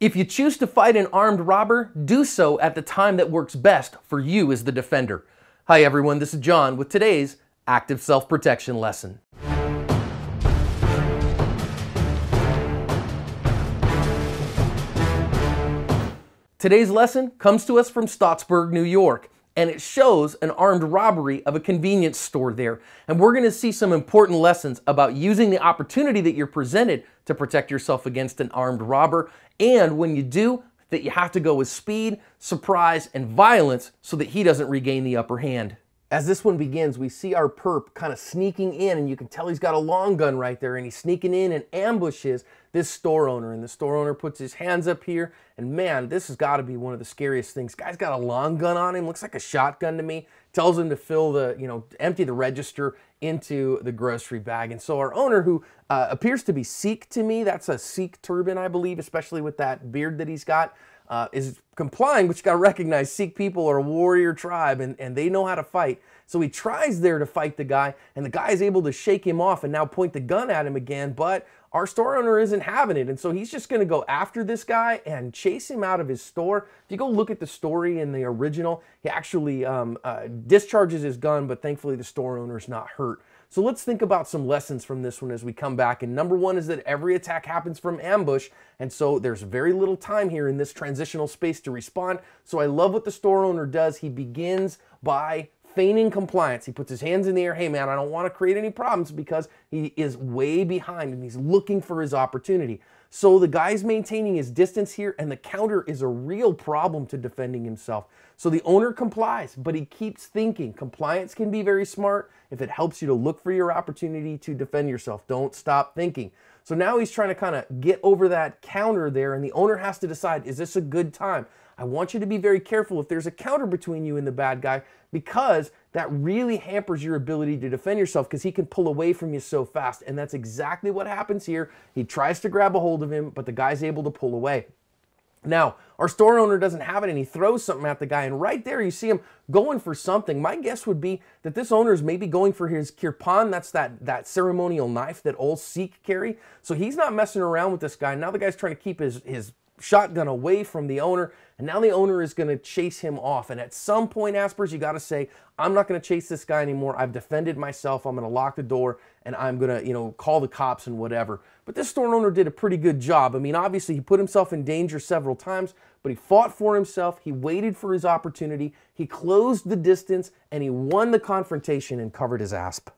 If you choose to fight an armed robber, do so at the time that works best for you as the defender. Hi everyone, this is John with today's active self-protection lesson. Today's lesson comes to us from Stottsburg, New York and it shows an armed robbery of a convenience store there. And we're going to see some important lessons about using the opportunity that you're presented to protect yourself against an armed robber. And when you do, that you have to go with speed, surprise, and violence so that he doesn't regain the upper hand. As this one begins, we see our perp kind of sneaking in, and you can tell he's got a long gun right there, and he's sneaking in and ambushes this store owner. And the store owner puts his hands up here, and man, this has got to be one of the scariest things. Guy's got a long gun on him, looks like a shotgun to me. Tells him to fill the, you know, empty the register into the grocery bag. And so our owner, who uh, appears to be Sikh to me, that's a Sikh turban, I believe, especially with that beard that he's got uh, is complying, but you got to recognize Sikh people are a warrior tribe and, and they know how to fight. So he tries there to fight the guy, and the guy is able to shake him off and now point the gun at him again. But our store owner isn't having it. And so he's just going to go after this guy and chase him out of his store. If you go look at the story in the original, he actually um, uh, discharges his gun, but thankfully the store owner is not hurt. So let's think about some lessons from this one as we come back. And number one is that every attack happens from ambush. And so there's very little time here in this transitional space to respond. So I love what the store owner does. He begins by feigning compliance. He puts his hands in the air. Hey, man, I don't want to create any problems because he is way behind and he's looking for his opportunity. So the guy's maintaining his distance here, and the counter is a real problem to defending himself. So the owner complies, but he keeps thinking. Compliance can be very smart if it helps you to look for your opportunity to defend yourself. Don't stop thinking. So now he's trying to kind of get over that counter there, and the owner has to decide is this a good time? I want you to be very careful if there's a counter between you and the bad guy because that really hampers your ability to defend yourself because he can pull away from you so fast. And that's exactly what happens here. He tries to grab a hold of him, but the guy's able to pull away. Now, our store owner doesn't have it and he throws something at the guy, and right there you see him going for something. My guess would be that this owner is maybe going for his kirpan, that's that, that ceremonial knife that all Sikh carry. So he's not messing around with this guy. Now the guy's trying to keep his, his shotgun away from the owner, and now the owner is going to chase him off. And at some point, Aspers, you got to say, I'm not going to chase this guy anymore. I've defended myself. I'm going to lock the door, and I'm going to, you know, call the cops and whatever. But this store owner did a pretty good job. I mean, obviously, he put himself in danger several times, but he fought for himself. He waited for his opportunity. He closed the distance, and he won the confrontation and covered his asp.